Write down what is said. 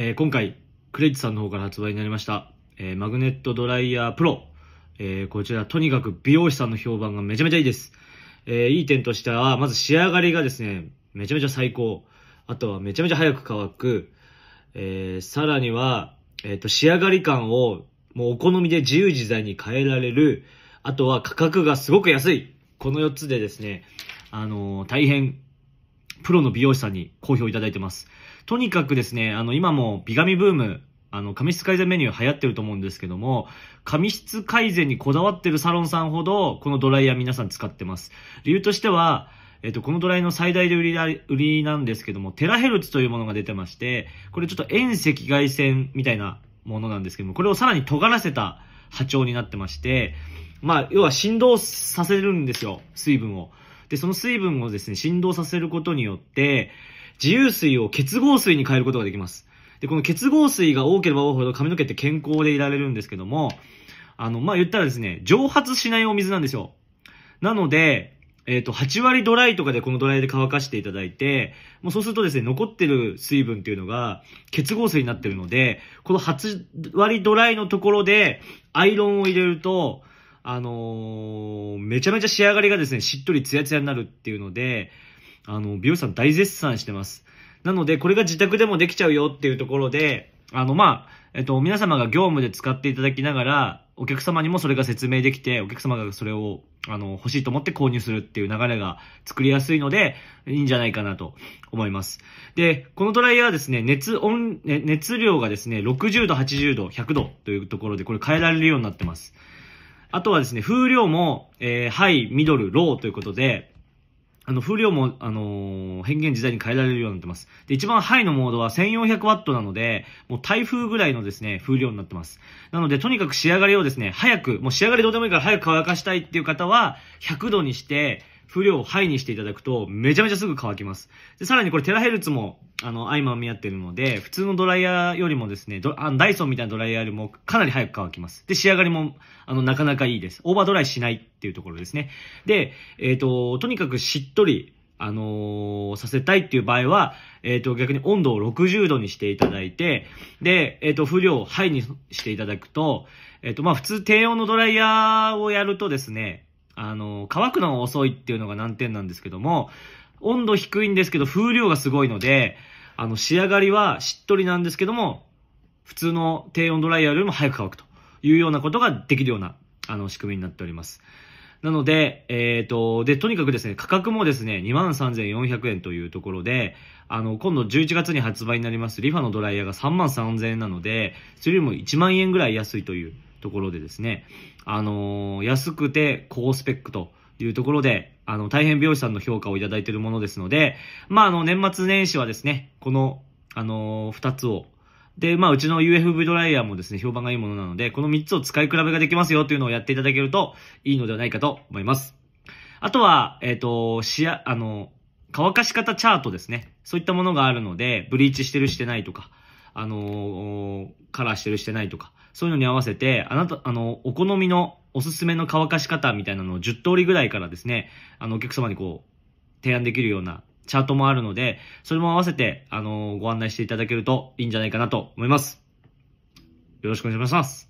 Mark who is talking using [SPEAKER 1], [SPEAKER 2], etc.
[SPEAKER 1] えー、今回、クレイジさんの方から発売になりました、えー、マグネットドライヤープロ。えー、こちら、とにかく美容師さんの評判がめちゃめちゃいいです。えいい点としては、まず仕上がりがですね、めちゃめちゃ最高。あとはめちゃめちゃ早く乾く。えさらには、えっ、と、仕上がり感をもうお好みで自由自在に変えられる。あとは価格がすごく安い。この4つでですね、あの大変プロの美容師さんに好評いただいてます。とにかくですね、あの、今も美髪ブーム、あの、髪質改善メニュー流行ってると思うんですけども、髪質改善にこだわってるサロンさんほど、このドライヤー皆さん使ってます。理由としては、えっと、このドライの最大で売り売りなんですけども、テラヘルツというものが出てまして、これちょっと遠赤外線みたいなものなんですけども、これをさらに尖らせた波長になってまして、まあ、要は振動させるんですよ、水分を。で、その水分をですね、振動させることによって、自由水を結合水に変えることができます。で、この結合水が多ければ多いほど髪の毛って健康でいられるんですけども、あの、まあ、言ったらですね、蒸発しないお水なんですよ。なので、えっ、ー、と、8割ドライとかでこのドライで乾かしていただいて、もうそうするとですね、残ってる水分っていうのが結合水になってるので、この8割ドライのところでアイロンを入れると、あのー、めちゃめちゃ仕上がりがですね、しっとりツヤツヤになるっていうので、あの、美容師さん大絶賛してます。なので、これが自宅でもできちゃうよっていうところで、あの、まあ、えっと、皆様が業務で使っていただきながら、お客様にもそれが説明できて、お客様がそれを、あの、欲しいと思って購入するっていう流れが作りやすいので、いいんじゃないかなと思います。で、このドライヤーはですね、熱温、熱量がですね、60度、80度、100度というところで、これ変えられるようになってます。あとはですね、風量も、えー、ハイ、ミドル、ローということで、あの、風量も、あのー、変幻自在に変えられるようになってます。で、一番ハイのモードは1 4 0 0ワットなので、もう台風ぐらいのですね、風量になってます。なので、とにかく仕上がりをですね、早く、もう仕上がりどうでもいいから早く乾かしたいっていう方は、100度にして、風量をハイにしていただくと、めちゃめちゃすぐ乾きます。で、さらにこれテラヘルツも、あの、相まみ合ってるので、普通のドライヤーよりもですね、あダイソンみたいなドライヤーよりもかなり早く乾きます。で、仕上がりも、あの、なかなかいいです。オーバードライしないっていうところですね。で、えっ、ー、と、とにかくしっとり、あのー、させたいっていう場合は、えっ、ー、と、逆に温度を60度にしていただいて、で、えっ、ー、と、風量をハイにしていただくと、えっ、と、まあ、普通低温のドライヤーをやるとですね、あの、乾くのが遅いっていうのが難点なんですけども、温度低いんですけど風量がすごいので、あの、仕上がりはしっとりなんですけども、普通の低温ドライヤーよりも早く乾くというようなことができるような、あの、仕組みになっております。なので、えっ、ー、と、で、とにかくですね、価格もですね、23,400円というところで、あの、今度11月に発売になりますリファのドライヤーが33,000円なので、それよりも1万円ぐらい安いというところでですね、あのー、安くて高スペックというところで、あの、大変美容師さんの評価をいただいているものですので、まあ、あの、年末年始はですね、この、あのー、2つを、で、まあ、うちの UFV ドライヤーもですね、評判がいいものなので、この3つを使い比べができますよというのをやっていただけるといいのではないかと思います。あとは、えっ、ー、と、しや、あの、乾かし方チャートですね。そういったものがあるので、ブリーチしてるしてないとか、あのカラーしてるしてないとか、そういうのに合わせて、あなた、あの、お好みのおすすめの乾かし方みたいなのを10通りぐらいからですね、あの、お客様にこう、提案できるようなチャートもあるので、それも合わせて、あの、ご案内していただけるといいんじゃないかなと思います。よろしくお願いします。